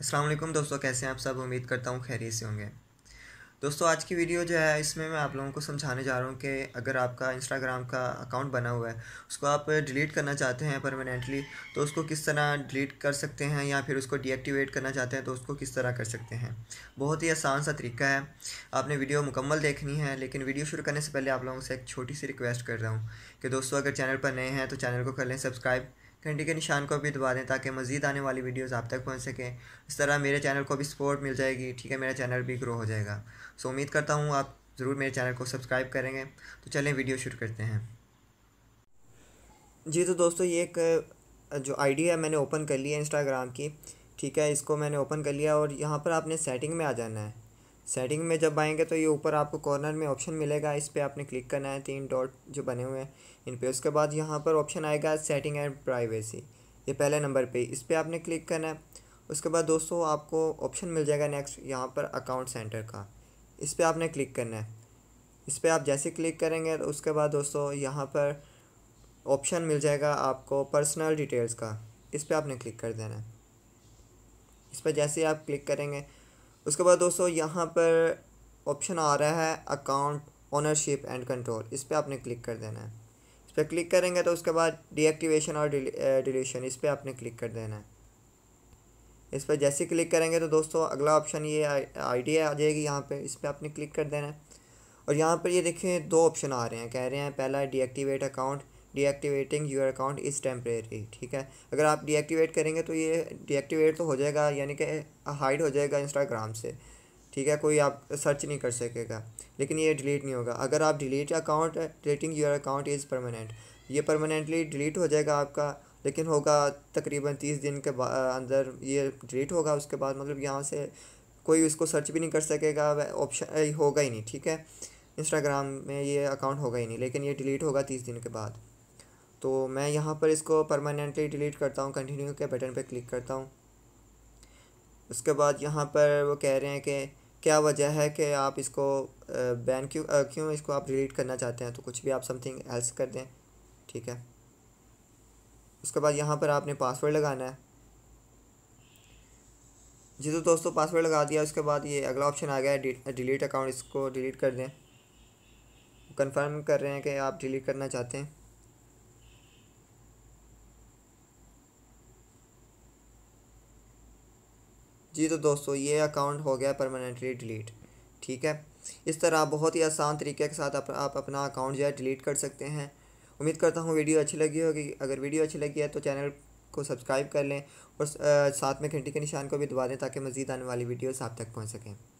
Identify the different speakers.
Speaker 1: असलम दोस्तों कैसे हैं आप सब उम्मीद करता हूँ खैरियत से होंगे दोस्तों आज की वीडियो जो है इसमें मैं आप लोगों को समझाने जा रहा हूँ कि अगर आपका इंस्टाग्राम का अकाउंट बना हुआ है उसको आप डिलीट करना चाहते हैं परमानेंटली तो उसको किस तरह डिलीट कर सकते हैं या फिर उसको डीएक्टिवेट करना चाहते हैं तो उसको किस तरह कर सकते हैं बहुत ही आसान सा तरीका है आपने वीडियो मुकम्मल देखनी है लेकिन वीडियो शुरू करने से पहले आप लोगों से एक छोटी सी रिक्वेस्ट कर रहा हूँ कि दोस्तों अगर चैनल पर नए हैं तो चैनल को कर लें सब्सक्राइब घंटी के निशान को भी दबा दें ताकि मज़ीद आने वाली वीडियोज़ आप तक पहुँच सकें इस तरह मेरे चैनल को भी सपोर्ट मिल जाएगी ठीक है मेरा चैनल भी ग्रो हो जाएगा सो उम्मीद करता हूँ आप ज़रूर मेरे चैनल को सब्सक्राइब करेंगे तो चलें वीडियो शुरू करते हैं जी तो दोस्तों ये एक जो आइडिया है मैंने ओपन कर लिया है इंस्टाग्राम की ठीक है इसको मैंने ओपन कर लिया और यहाँ पर आपने सेटिंग में आ जाना है सेटिंग में जब आएंगे तो ये ऊपर आपको कॉर्नर में ऑप्शन मिलेगा इस पर आपने क्लिक करना है तीन डॉट जो बने हुए हैं इन पर उसके बाद यहाँ पर ऑप्शन आएगा सेटिंग एंड प्राइवेसी ये पहले नंबर पे इस पर आपने क्लिक करना है उसके बाद दोस्तों आपको ऑप्शन मिल जाएगा नेक्स्ट यहाँ पर अकाउंट सेंटर का इस पर आपने क्लिक करना है इस पर आप जैसे क्लिक करेंगे तो उसके बाद दोस्तों यहाँ पर ऑप्शन मिल जाएगा आपको पर्सनल डिटेल्स का इस पर आपने क्लिक कर देना है इस पर जैसे आप क्लिक करेंगे उसके बाद दोस्तों यहाँ पर ऑप्शन आ रहा है अकाउंट ओनरशिप एंड कंट्रोल इस पर आपने क्लिक कर देना है इस पर क्लिक करेंगे तो उसके बाद डीएक्टिवेशन और डिलीशन इस पर आपने क्लिक कर देना है इस पर जैसे क्लिक करेंगे तो दोस्तों अगला ऑप्शन ये आइडिया आ जाएगी यहाँ पर इस पर आपने क्लिक कर देना है और यहाँ पर ये देखें दो ऑप्शन आ रहे हैं कह रहे हैं पहला deactivate account deactivating your account is temporary ठीक है अगर आप डीएक्टिवेट करेंगे तो ये डीएक्टिवेट तो हो जाएगा यानी कि हाइड हो जाएगा इंस्टाग्राम से ठीक है कोई आप सर्च नहीं कर सकेगा लेकिन ये डिलीट नहीं होगा अगर आप delete account deleting your account is permanent ये परमानेंटली डिलीट हो जाएगा आपका लेकिन होगा तकरीबन तीस दिन के अंदर ये डिलीट होगा उसके बाद मतलब यहाँ से कोई उसको सर्च भी नहीं कर सकेगा ऑप्शन होगा ही नहीं ठीक है इंस्टाग्राम में ये अकाउंट होगा ही नहीं लेकिन ये डिलीट होगा तीस दिन के बाद तो मैं यहाँ पर इसको परमानेंटली डिलीट करता हूँ कंटिन्यू के बटन पर क्लिक करता हूँ उसके बाद यहाँ पर वो कह रहे हैं कि क्या वजह है कि आप इसको बैन क्यों क्यों इसको आप डिलीट करना चाहते हैं तो कुछ भी आप समथिंग एल्स कर दें ठीक है उसके बाद यहाँ पर आपने पासवर्ड लगाना है जी तो दोस्तों पासवर्ड लगा दिया उसके बाद ये अगला ऑप्शन आ गया है डिलीट अकाउंट इसको डिलीट कर दें कंफर्म कर रहे हैं कि आप डिलीट करना चाहते हैं जी तो दोस्तों ये अकाउंट हो गया परमानेंटली डिलीट ठीक है इस तरह आप बहुत ही आसान तरीके के साथ आप, अपना अकाउंट जो है डिलीट कर सकते हैं उम्मीद करता हूँ वीडियो अच्छी लगी होगी अगर वीडियो अच्छी लगी है तो चैनल को सब्सक्राइब कर लें और साथ में घंटी के निशान को भी दबा दें ताकि मज़ीद आने वाली वीडियोस आप तक पहुँच सकें